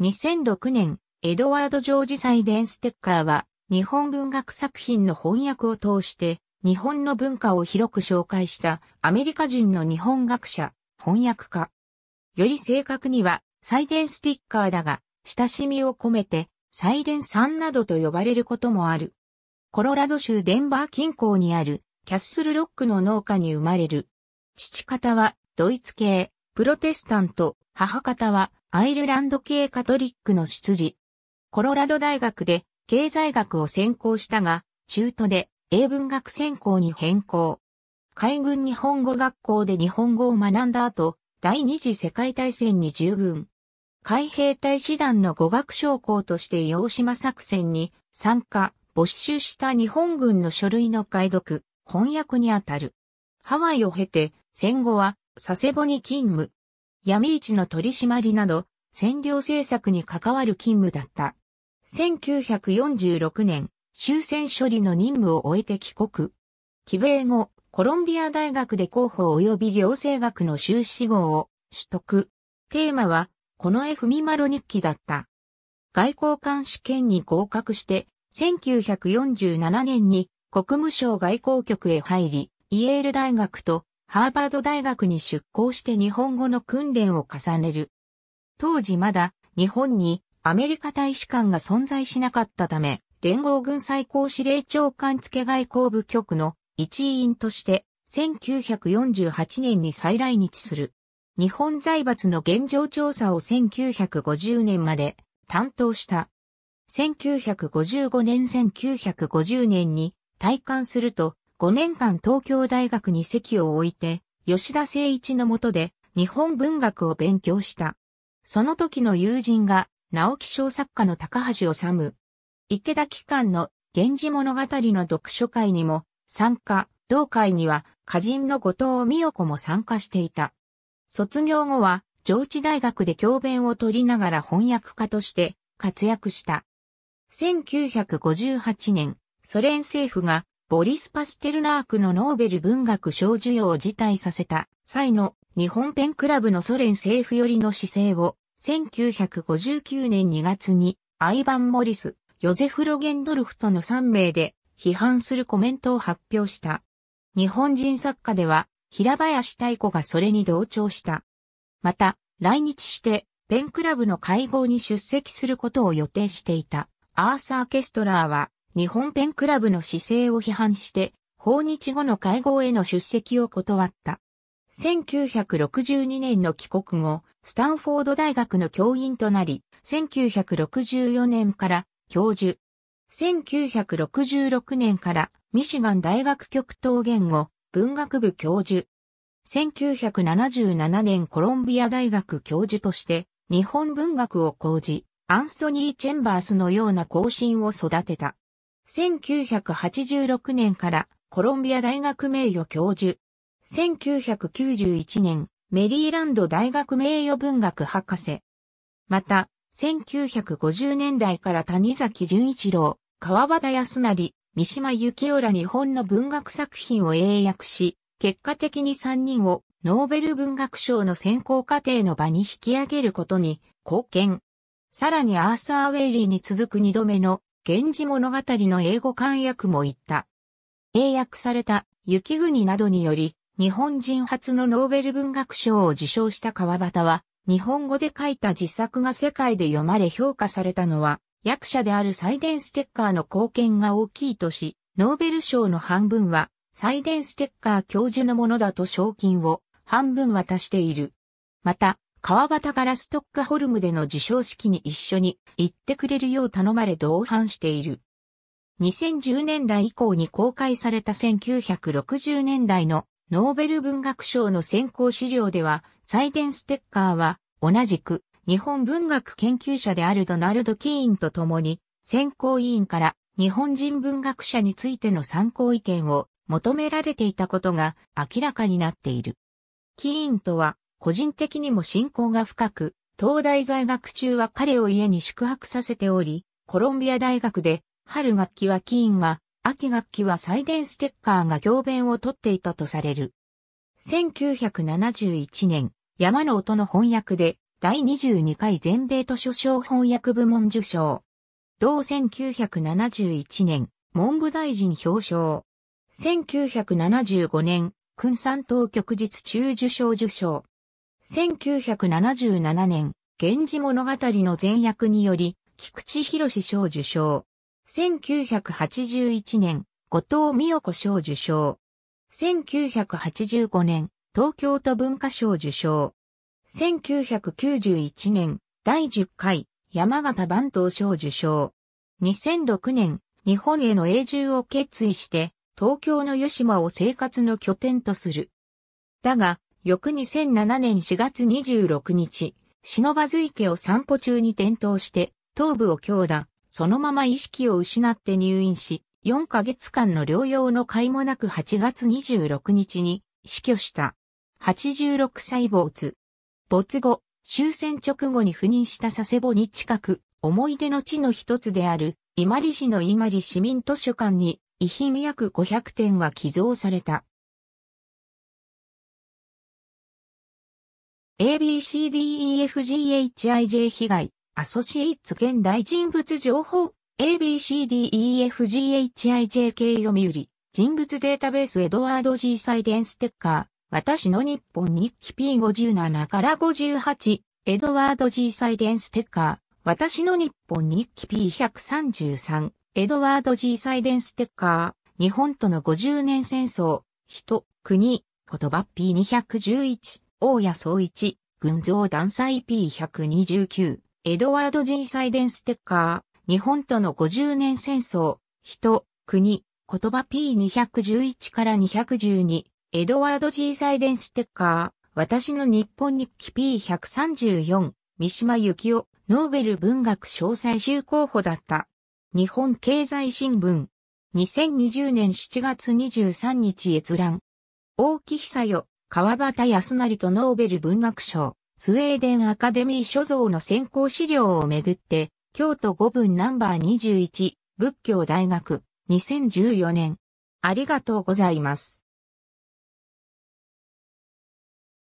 2006年、エドワード・ジョージ・サイデン・ステッカーは、日本文学作品の翻訳を通して、日本の文化を広く紹介したアメリカ人の日本学者、翻訳家。より正確には、サイデン・スティッカーだが、親しみを込めて、サイデンさんなどと呼ばれることもある。コロラド州デンバー近郊にある、キャッスルロックの農家に生まれる。父方は、ドイツ系、プロテスタント、母方は、アイルランド系カトリックの出自。コロラド大学で経済学を専攻したが、中途で英文学専攻に変更。海軍日本語学校で日本語を学んだ後、第二次世界大戦に従軍。海兵隊師団の語学将校として洋島作戦に参加、没収した日本軍の書類の解読、翻訳にあたる。ハワイを経て、戦後は佐世保に勤務。闇市の取り締まりなど、占領政策に関わる勤務だった。1946年、終戦処理の任務を終えて帰国。帰米後、コロンビア大学で広報及び行政学の修士号を取得。テーマは、この絵文丸日記だった。外交官試験に合格して、1947年に国務省外交局へ入り、イエール大学とハーバード大学に出向して日本語の訓練を重ねる。当時まだ日本にアメリカ大使館が存在しなかったため、連合軍最高司令長官付外交部局の一員として1948年に再来日する。日本財閥の現状調査を1950年まで担当した。1955年1950年に退官すると5年間東京大学に席を置いて、吉田誠一の下で日本文学を勉強した。その時の友人が、直木賞作家の高橋治。池田機関の源氏物語の読書会にも参加、同会には歌人の後藤美代子も参加していた。卒業後は上智大学で教鞭を取りながら翻訳家として活躍した。1958年、ソ連政府がボリス・パステルナークのノーベル文学賞授与を辞退させた際の日本ペンクラブのソ連政府寄りの姿勢を1959年2月にアイバン・モリス、ヨゼフ・ロゲンドルフとの3名で批判するコメントを発表した。日本人作家では平林太子がそれに同調した。また来日してペンクラブの会合に出席することを予定していたアーサー・ケストラーは日本ペンクラブの姿勢を批判して、訪日後の会合への出席を断った。1962年の帰国後、スタンフォード大学の教員となり、1964年から教授。1966年からミシガン大学極東言語文学部教授。1977年コロンビア大学教授として日本文学を講じ、アンソニー・チェンバースのような後進を育てた。1986年からコロンビア大学名誉教授。1991年、メリーランド大学名誉文学博士。また、1950年代から谷崎潤一郎、川端康成、三島幸紀夫ら日本の文学作品を英訳し、結果的に3人をノーベル文学賞の選考過程の場に引き上げることに貢献。さらにアーサー・ウェイリーに続く2度目の源氏物語の英語漢訳も言った。英訳された雪国などにより、日本人初のノーベル文学賞を受賞した川端は、日本語で書いた自作が世界で読まれ評価されたのは、役者であるサイデン・ステッカーの貢献が大きいとし、ノーベル賞の半分は、サイデン・ステッカー教授のものだと賞金を半分渡している。また、川端からストックホルムでの授賞式に一緒に行ってくれるよう頼まれ同伴している。2010年代以降に公開された1960年代のノーベル文学賞の選考資料では、サイデンステッカーは同じく日本文学研究者であるドナルド・キーンと共に選考委員から日本人文学者についての参考意見を求められていたことが明らかになっている。キーンとは個人的にも信仰が深く、東大在学中は彼を家に宿泊させており、コロンビア大学で、春学期はキーンが、秋学期はサイデン・ステッカーが教鞭をとっていたとされる。1971年、山の音の翻訳で、第22回全米図書賞翻訳部門受賞。同1971年、文部大臣表彰。1975年、君山当局日中受賞受賞。1977年、源氏物語の前役により、菊池博賞受賞。1981年、後藤美代子賞受賞。1985年、東京都文化賞受賞。1991年、第10回、山形万頭賞受賞。2006年、日本への永住を決意して、東京の湯島を生活の拠点とする。だが、翌2007年4月26日、忍ばず池を散歩中に転倒して、頭部を強打、そのまま意識を失って入院し、4ヶ月間の療養の甲斐もなく8月26日に死去した。86歳没。没後、終戦直後に赴任した佐世保に近く、思い出の地の一つである、伊万里市の伊万里市民図書館に、遺品約500点が寄贈された。ABCDEFGHIJ 被害、アソシエイツ現代人物情報、ABCDEFGHIJK 読売、人物データベースエドワード G サイデンステッカー、私の日本日記 P57 から58、エドワード G サイデンステッカー、私の日本日記 P133、エドワード G サイデンステッカー、日本との50年戦争、人、国、言葉 P211、大谷総一、群像団祭 P129、エドワード G デンステッカー、日本との50年戦争、人、国、言葉 P211 から212、エドワード G デンステッカー、私の日本日記 P134、三島幸紀夫、ノーベル文学賞最終候補だった。日本経済新聞。2020年7月23日閲覧。大木久代、川端康成とノーベル文学賞、スウェーデンアカデミー所蔵の専攻資料をめぐって、京都五分ナンバー21、仏教大学、2014年。ありがとうございます。